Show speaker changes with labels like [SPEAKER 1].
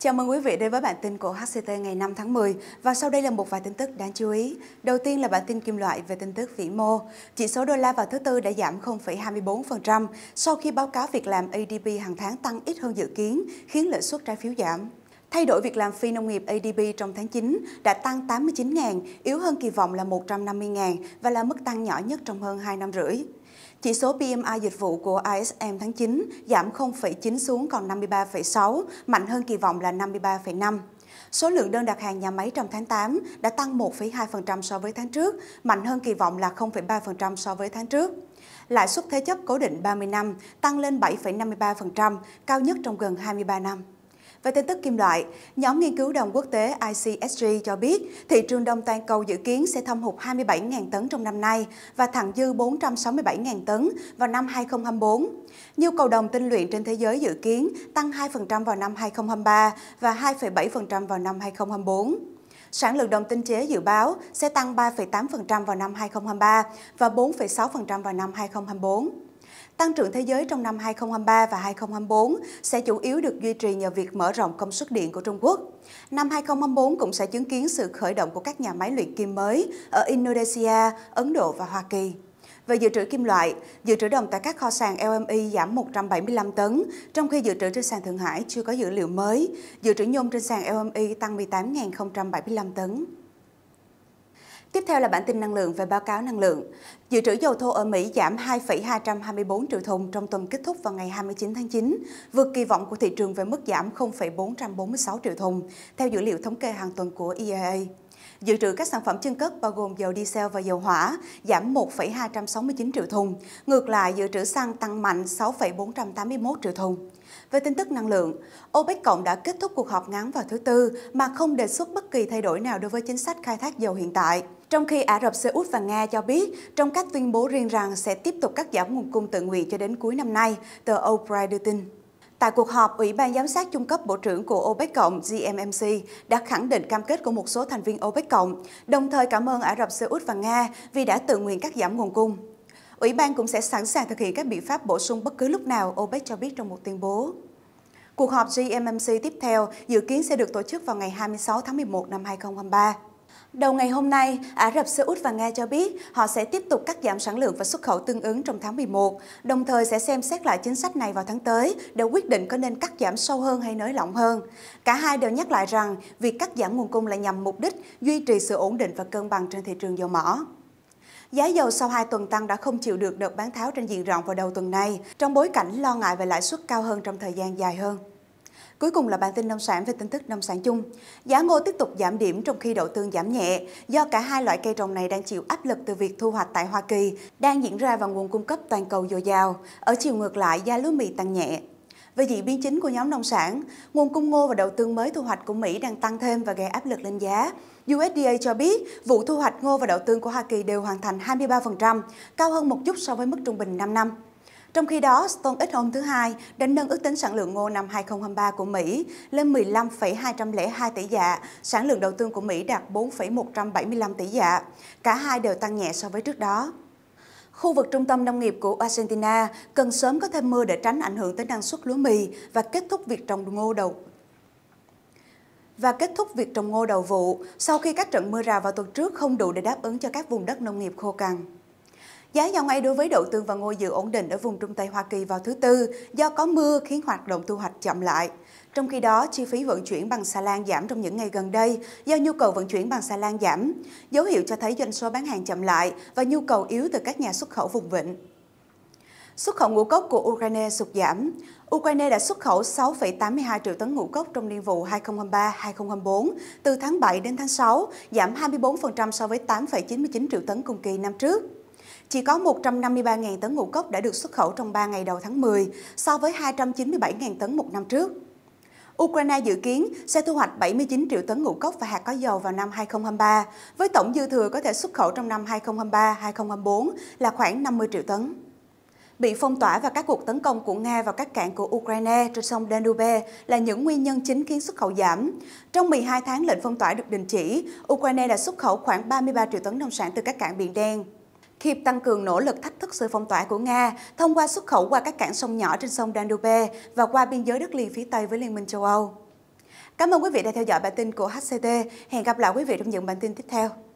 [SPEAKER 1] Chào mừng quý vị đến với bản tin của HCT ngày 5 tháng 10 và sau đây là một vài tin tức đáng chú ý. Đầu tiên là bản tin kim loại về tin tức vĩ mô. Chỉ số đô la vào thứ Tư đã giảm 0,24% sau khi báo cáo việc làm ADP hàng tháng tăng ít hơn dự kiến, khiến lợi suất trái phiếu giảm. Thay đổi việc làm phi nông nghiệp ADP trong tháng 9 đã tăng 89.000, yếu hơn kỳ vọng là 150.000 và là mức tăng nhỏ nhất trong hơn 2 năm rưỡi. Chỉ số PMI dịch vụ của ISM tháng 9 giảm 0,9 xuống còn 53,6, mạnh hơn kỳ vọng là 53,5. Số lượng đơn đặt hàng nhà máy trong tháng 8 đã tăng 1,2% so với tháng trước, mạnh hơn kỳ vọng là 0,3% so với tháng trước. Lãi suất thế chấp cố định 30 năm tăng lên 7,53%, cao nhất trong gần 23 năm. Về tin tức kim loại, nhóm nghiên cứu đồng quốc tế ICSG cho biết thị trường đồng toàn cầu dự kiến sẽ thâm hụt 27.000 tấn trong năm nay và thẳng dư 467.000 tấn vào năm 2024. Nhu cầu đồng tinh luyện trên thế giới dự kiến tăng 2% vào năm 2023 và 2,7% vào năm 2024. Sản lượng đồng tinh chế dự báo sẽ tăng 3,8% vào năm 2023 và 4,6% vào năm 2024. Tăng trưởng thế giới trong năm 2023 và 2024 sẽ chủ yếu được duy trì nhờ việc mở rộng công suất điện của Trung Quốc. Năm 2024 cũng sẽ chứng kiến sự khởi động của các nhà máy luyện kim mới ở Indonesia, Ấn Độ và Hoa Kỳ. Về dự trữ kim loại, dự trữ đồng tại các kho sàn LME giảm 175 tấn, trong khi dự trữ trên sàn Thượng Hải chưa có dữ liệu mới, dự trữ nhôm trên sàn LME tăng 18.075 tấn. Tiếp theo là bản tin năng lượng về báo cáo năng lượng. Dự trữ dầu thô ở Mỹ giảm 2,224 triệu thùng trong tuần kết thúc vào ngày 29 tháng 9, vượt kỳ vọng của thị trường về mức giảm 0,446 triệu thùng, theo dữ liệu thống kê hàng tuần của iea Dự trữ các sản phẩm chân cất bao gồm dầu diesel và dầu hỏa giảm 1,269 triệu thùng, ngược lại dự trữ xăng tăng mạnh 6,481 triệu thùng. Về tin tức năng lượng, OPEC Cộng đã kết thúc cuộc họp ngắn vào thứ Tư mà không đề xuất bất kỳ thay đổi nào đối với chính sách khai thác dầu hiện tại. Trong khi Ả Rập Xê Út và Nga cho biết trong các tuyên bố riêng rằng sẽ tiếp tục cắt giảm nguồn cung tự nguyện cho đến cuối năm nay, tờ Oprah đưa tin. Tại cuộc họp, Ủy ban Giám sát Trung cấp Bộ trưởng của OPEC Cộng GMMC đã khẳng định cam kết của một số thành viên OPEC Cộng, đồng thời cảm ơn Ả Rập Xê Út và Nga vì đã tự nguyện cắt giảm nguồn cung. Ủy ban cũng sẽ sẵn sàng thực hiện các biện pháp bổ sung bất cứ lúc nào, OPEC cho biết trong một tuyên bố. Cuộc họp GMMC tiếp theo dự kiến sẽ được tổ chức vào ngày 26 tháng 11 năm 2023. Đầu ngày hôm nay, Ả Rập Xê Út và Nga cho biết họ sẽ tiếp tục cắt giảm sản lượng và xuất khẩu tương ứng trong tháng 11, đồng thời sẽ xem xét lại chính sách này vào tháng tới để quyết định có nên cắt giảm sâu hơn hay nới lỏng hơn. Cả hai đều nhắc lại rằng việc cắt giảm nguồn cung là nhằm mục đích duy trì sự ổn định và cân bằng trên thị trường dầu mỏ. Giá dầu sau 2 tuần tăng đã không chịu được đợt bán tháo trên diện rộng vào đầu tuần này, trong bối cảnh lo ngại về lãi suất cao hơn trong thời gian dài hơn. Cuối cùng là bản tin nông sản về tin tức nông sản chung. Giá ngô tiếp tục giảm điểm trong khi đậu tương giảm nhẹ do cả hai loại cây trồng này đang chịu áp lực từ việc thu hoạch tại Hoa Kỳ đang diễn ra vào nguồn cung cấp toàn cầu dồi dào. Ở chiều ngược lại, giá lúa mì tăng nhẹ. Về diễn biến chính của nhóm nông sản, nguồn cung ngô và đậu tương mới thu hoạch của Mỹ đang tăng thêm và gây áp lực lên giá. USDA cho biết vụ thu hoạch ngô và đậu tương của Hoa Kỳ đều hoàn thành 23%, cao hơn một chút so với mức trung bình 5 năm. Trong khi đó, Stone ít hôm thứ Hai đã nâng ước tính sản lượng ngô năm 2023 của Mỹ lên 15,202 tỷ dạ, sản lượng đầu tương của Mỹ đạt 4,175 tỷ dạ. Cả hai đều tăng nhẹ so với trước đó. Khu vực trung tâm nông nghiệp của Argentina cần sớm có thêm mưa để tránh ảnh hưởng tới năng suất lúa mì và kết thúc việc trồng ngô đầu và kết thúc việc trồng ngô đầu vụ sau khi các trận mưa rào vào tuần trước không đủ để đáp ứng cho các vùng đất nông nghiệp khô cằn. Giá dầu ngay đối với đậu tương và ngô dự ổn định ở vùng Trung Tây Hoa Kỳ vào thứ Tư do có mưa khiến hoạt động thu hoạch chậm lại. Trong khi đó, chi phí vận chuyển bằng xà lan giảm trong những ngày gần đây do nhu cầu vận chuyển bằng xà lan giảm, dấu hiệu cho thấy doanh số bán hàng chậm lại và nhu cầu yếu từ các nhà xuất khẩu vùng vịnh. Xuất khẩu ngũ cốc của Ukraine sụt giảm. Ukraine đã xuất khẩu 6,82 triệu tấn ngũ cốc trong niên vụ 2023-2024 từ tháng 7 đến tháng 6, giảm 24% so với 8,99 triệu tấn cùng kỳ năm trước. Chỉ có 153.000 tấn ngũ cốc đã được xuất khẩu trong 3 ngày đầu tháng 10, so với 297.000 tấn một năm trước. Ukraine dự kiến sẽ thu hoạch 79 triệu tấn ngũ cốc và hạt có dầu vào năm 2023, với tổng dư thừa có thể xuất khẩu trong năm 2023-2024 là khoảng 50 triệu tấn. Bị phong tỏa và các cuộc tấn công của Nga vào các cảng của Ukraine trên sông Danube là những nguyên nhân chính khiến xuất khẩu giảm. Trong 12 tháng lệnh phong tỏa được đình chỉ, Ukraine đã xuất khẩu khoảng 33 triệu tấn nông sản từ các cảng Biển Đen. Kiev tăng cường nỗ lực thách thức sự phong tỏa của Nga thông qua xuất khẩu qua các cảng sông nhỏ trên sông Danube và qua biên giới đất liền phía Tây với Liên minh châu Âu. Cảm ơn quý vị đã theo dõi bản tin của HCT. Hẹn gặp lại quý vị trong những bản tin tiếp theo.